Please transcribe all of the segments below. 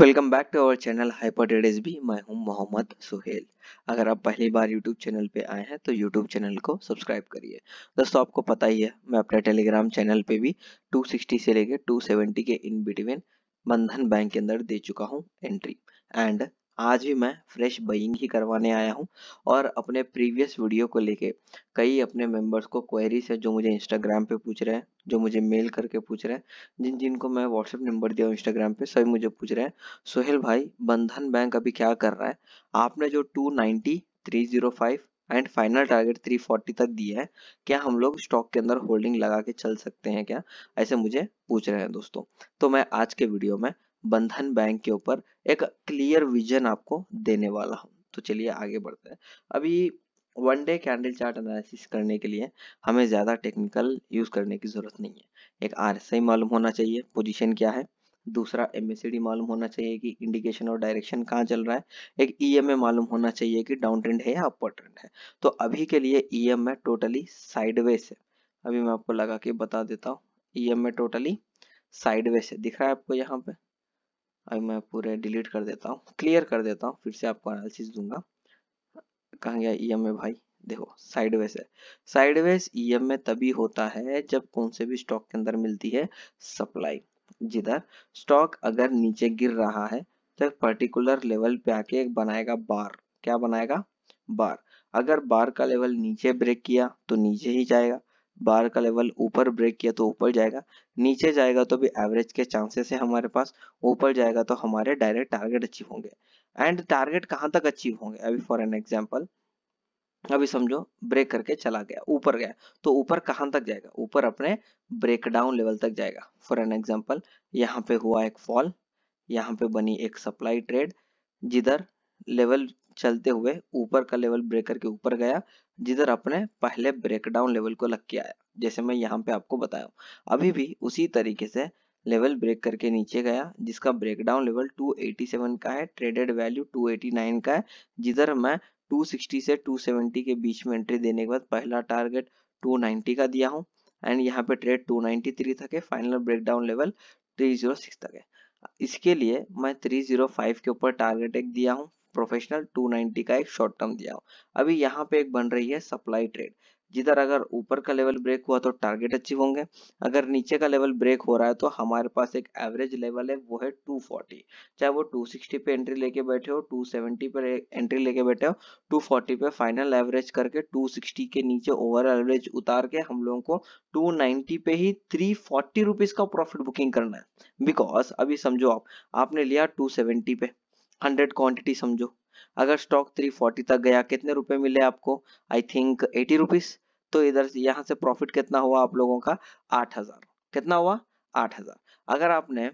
welcome back to our channel hyper B मैं हूं मोहम्मद सुहेल अगर आप पहली बार यूट्यूब चैनल पे आए हैं तो यूट्यूब चैनल को सब्सक्राइब करिए दोस्तों आपको पता ही है मैं अपने टेलीग्राम चैनल पे भी 260 से लेके 270 के इन बिटवीन बंधन बैंक के अंदर दे चुका हूं एंट्री एंड आज भी मैं फ्रेश बइंग ही करवाने आया हूँ और अपने प्रीवियस वीडियो को लेके कई अपने मेंबर्स को क्वेरीज है जो मुझे इंस्टाग्राम पे पूछ रहे हैं जो मुझे मेल करके पूछ रहे हैं जिन जिनको मैं व्हाट्सएप नंबर दिया हूँ इंस्टाग्राम पे सभी मुझे पूछ रहे हैं सोहेल भाई बंधन बैंक अभी क्या कर रहा है आपने जो two ninety and final target 340 तक दिया है क्या हम लोग स्टॉक के अंदर होल्डिंग लगा के चल सकते हैं क्या ऐसे मुझे पूछ रहे हैं दोस्तों तो मैं आज के वीडियो में बंधन बैंक के ऊपर एक क्लियर विजन आपको देने वाला हूँ तो चलिए आगे बढ़ते हैं अभी one day candle chart analysis करने के लिए हमें ज़्यादा टेक्निकल यूज़ करने की ज़रूरत नहीं है एक आर मालूम होना चाहिए पोजिशन क्या है दूसरा एम मालूम होना चाहिए कि इंडिकेशन और डायरेक्शन कहाँ चल रहा है एक ई e मालूम होना चाहिए कि डाउन ट्रेंड है या अपर ट्रेंड है तो अभी के लिए ई एम में टोटली साइडवेज है अभी मैं आपको लगा के बता देता हूँ ई एम में टोटली साइडवेज है दिख रहा है आपको यहाँ पे अभी मैं पूरे डिलीट कर देता हूँ क्लियर कर देता हूँ फिर से आपको एनालिसिस दूंगा कहा गया ई एम ए भाई देखो साइडवेज है साइडवेज ई एम ए तभी होता है जब कौन से भी स्टॉक के अंदर मिलती है सप्लाई जिधर स्टॉक अगर नीचे गिर रहा है तो पर्टिकुलर लेवल पे आके एक बनाएगा बार क्या बनाएगा बार अगर बार का लेवल नीचे ब्रेक किया तो नीचे ही जाएगा बार का लेवल ऊपर ब्रेक किया तो ऊपर जाएगा नीचे जाएगा तो भी एवरेज के चांसेस है हमारे पास ऊपर जाएगा तो हमारे डायरेक्ट टारगेट अचीव होंगे एंड टारगेट कहाँ तक अचीव होंगे अभी फॉर एन एग्जाम्पल अभी समझो ब्रेक करके चला गया ऊपर गया तो ऊपर कहाँ तक जाएगा ऊपर अपने ब्रेक डाउन लेवल तक जाएगा फॉर एन एग्जाम्पल यहाँ पे हुआ एक फॉल यहाँ पे बनी एक सप्लाई ट्रेड जिधर लेवल चलते हुए ऊपर का लेवल ब्रेक करके ऊपर गया जिधर अपने पहले ब्रेकडाउन लेवल को लग के आया जैसे मैं यहाँ पे आपको बताया अभी भी उसी तरीके से लेवल ब्रेक करके नीचे गया जिसका ब्रेकडाउन लेवल 287 का है ट्रेडेड वैल्यू 289 का है जिधर मैं 260 से 270 के बीच में एंट्री देने के बाद पहला टारगेट 290 का दिया हूँ एंड यहाँ पे ट्रेड 293 तक है फाइनल ब्रेकडाउन लेवल 306 तक है इसके लिए मैं 305 के ऊपर टारगेट एक दिया हूँ प्रोफेशनल 290 का एक शॉर्ट टर्म दिया हो अभी यहाँ पे एक बन रही है सप्लाई ट्रेड जिधर अगर ऊपर का लेवल ब्रेक हुआ तो टारगेट अचीव होंगे अगर नीचे का लेवल ब्रेक हो रहा है तो हमारे पास एक एवरेज लेवल है वो है 240 चाहे वो 260 पे एंट्री लेके बैठे हो 270 पे एंट्री लेके बैठे हो 240 पे फाइनल एवरेज करके 260 के नीचे ओवर एवरेज उतार के हम लोगों को 290 पे ही थ्री फोर्टी का प्रॉफिट बुकिंग करना है बिकॉज अभी समझो आप आपने लिया टू पे हंड्रेड क्वांटिटी समझो अगर स्टॉक थ्री फोर्टी तक गया कितने रुपए मिले आपको आई थिंक एटी रुपीज तो इधर यहाँ से प्रॉफिट कितना हुआ आप लोगों का हजार कितना हुआ हजार अगर आपने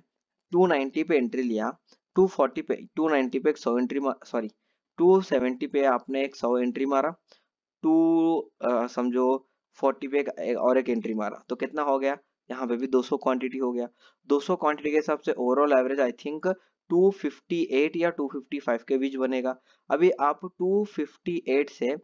टू नाइनटी पे एंट्री लिया टू फोर्टी पे टू नाइनटी पे एक सौ एंट्री सॉरी टू सेवेंटी पे आपने एक सौ एंट्री मारा टू समझो फोर्टी पे एक, और एक एंट्री मारा तो कितना हो गया यहाँ पे भी 200 क्वांटिटी हो गया 200 क्वांटिटी के हिसाब से ओवरऑल एवरेज आई थिंक 258 या 255 के बीच बनेगा अभी आप 258 से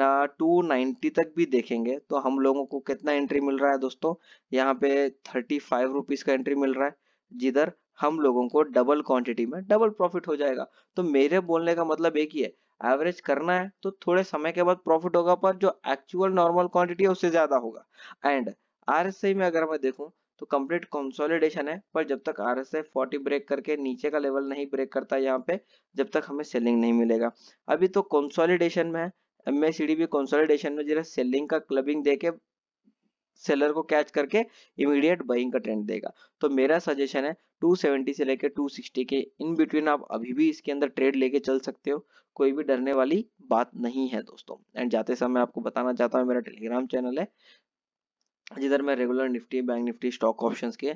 290 तक भी देखेंगे तो हम लोगों को कितना एंट्री मिल रहा है दोस्तों यहाँ पे थर्टी फाइव रुपीज का एंट्री मिल रहा है जिधर हम लोगों को डबल क्वांटिटी में डबल प्रॉफिट हो जाएगा तो मेरे बोलने का मतलब एक ही है एवरेज करना है तो थोड़े समय के बाद प्रॉफिट होगा पर जो एक्चुअल नॉर्मल क्वांटिटी है उससे ज्यादा होगा एंड आर में अगर मैं देखूं तो कंप्लीट कंसोलिडेशन है पर जब तक आर एस फोर्टी ब्रेक करके नीचे का लेवल नहीं ब्रेक करता यहाँ पे जब तक हमें सेलिंग नहीं मिलेगा अभी तो कंसोलिडेशन में है एम एस भी कंसोलिडेशन में जरा सेलिंग का क्लबिंग देके सेलर को कैच करके इमीडिएट बाइंग का ट्रेंड देगा तो मेरा सजेशन है 270 से लेके 260 के इन बिटवीन आप अभी भी इसके अंदर ट्रेड लेके चल सकते हो कोई भी डरने वाली बात नहीं है दोस्तों एंड जाते समय आपको बताना चाहता हूँ मेरा टेलीग्राम चैनल है जिधर मैं regular Nifty bank Nifty stock options के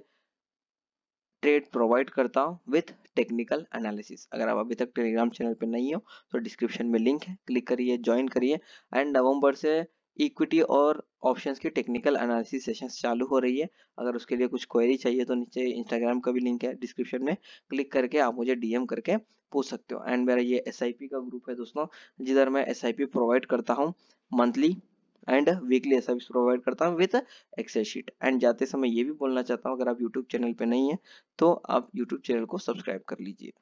ट्रेड प्रोवाइड करता हूँ विथ टेक्निकल एनालिसिस अगर आप अभी तक टेलीग्राम चैनल पर नहीं हो तो डिस्क्रिप्शन में लिंक है क्लिक करिए ज्वाइन करिए एंड नवंबर से इक्विटी और ऑप्शंस की टेक्निकल एनालिसिस सेशंस चालू हो रही है अगर उसके लिए कुछ क्वेरी चाहिए तो नीचे इंस्टाग्राम का भी लिंक है डिस्क्रिप्शन में क्लिक करके आप मुझे डीएम करके पूछ सकते हो एंड मेरा ये एस का ग्रुप है दोस्तों जिधर मैं एस प्रोवाइड करता हूँ monthly and weekly service provide करता हूँ विथ एक्सेल शीट एंड जाते समय ये भी बोलना चाहता हूँ अगर आप यूट्यूब चैनल पे नहीं है तो आप यूट्यूब चैनल को सब्सक्राइब कर लीजिए